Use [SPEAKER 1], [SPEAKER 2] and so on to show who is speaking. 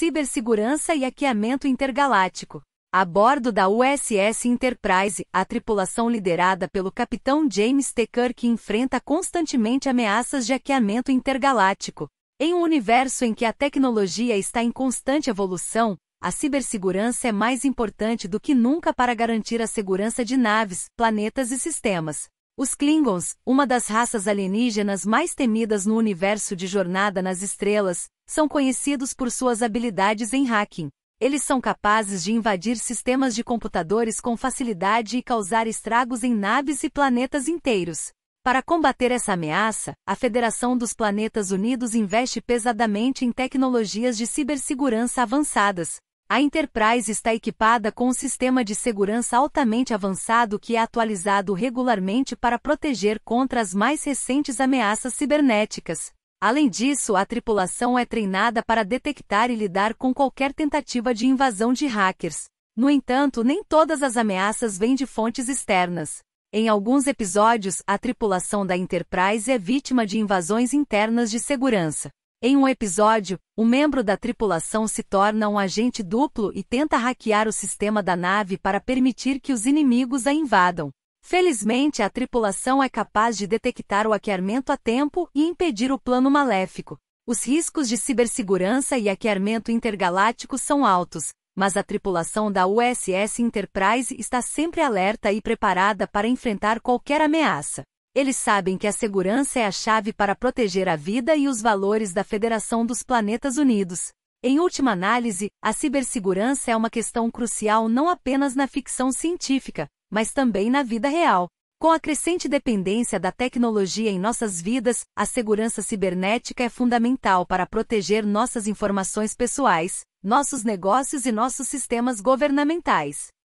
[SPEAKER 1] cibersegurança e hackeamento intergaláctico. A bordo da USS Enterprise, a tripulação liderada pelo capitão James T. Kirk enfrenta constantemente ameaças de hackeamento intergaláctico. Em um universo em que a tecnologia está em constante evolução, a cibersegurança é mais importante do que nunca para garantir a segurança de naves, planetas e sistemas. Os Klingons, uma das raças alienígenas mais temidas no universo de Jornada nas Estrelas, são conhecidos por suas habilidades em hacking. Eles são capazes de invadir sistemas de computadores com facilidade e causar estragos em naves e planetas inteiros. Para combater essa ameaça, a Federação dos Planetas Unidos investe pesadamente em tecnologias de cibersegurança avançadas. A Enterprise está equipada com um sistema de segurança altamente avançado que é atualizado regularmente para proteger contra as mais recentes ameaças cibernéticas. Além disso, a tripulação é treinada para detectar e lidar com qualquer tentativa de invasão de hackers. No entanto, nem todas as ameaças vêm de fontes externas. Em alguns episódios, a tripulação da Enterprise é vítima de invasões internas de segurança. Em um episódio, um membro da tripulação se torna um agente duplo e tenta hackear o sistema da nave para permitir que os inimigos a invadam. Felizmente a tripulação é capaz de detectar o hackeamento a tempo e impedir o plano maléfico. Os riscos de cibersegurança e hackeamento intergaláctico são altos, mas a tripulação da USS Enterprise está sempre alerta e preparada para enfrentar qualquer ameaça. Eles sabem que a segurança é a chave para proteger a vida e os valores da Federação dos Planetas Unidos. Em última análise, a cibersegurança é uma questão crucial não apenas na ficção científica, mas também na vida real. Com a crescente dependência da tecnologia em nossas vidas, a segurança cibernética é fundamental para proteger nossas informações pessoais, nossos negócios e nossos sistemas governamentais.